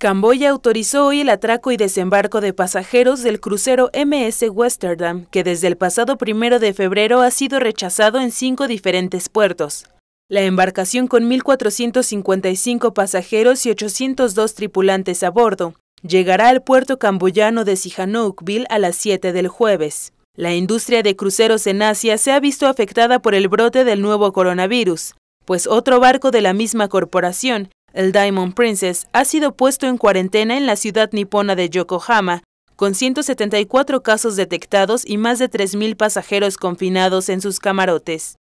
Camboya autorizó hoy el atraco y desembarco de pasajeros del crucero MS Westerdam, que desde el pasado primero de febrero ha sido rechazado en cinco diferentes puertos. La embarcación con 1.455 pasajeros y 802 tripulantes a bordo llegará al puerto camboyano de Sihanoukville a las 7 del jueves. La industria de cruceros en Asia se ha visto afectada por el brote del nuevo coronavirus, pues otro barco de la misma corporación el Diamond Princess ha sido puesto en cuarentena en la ciudad nipona de Yokohama, con 174 casos detectados y más de 3.000 pasajeros confinados en sus camarotes.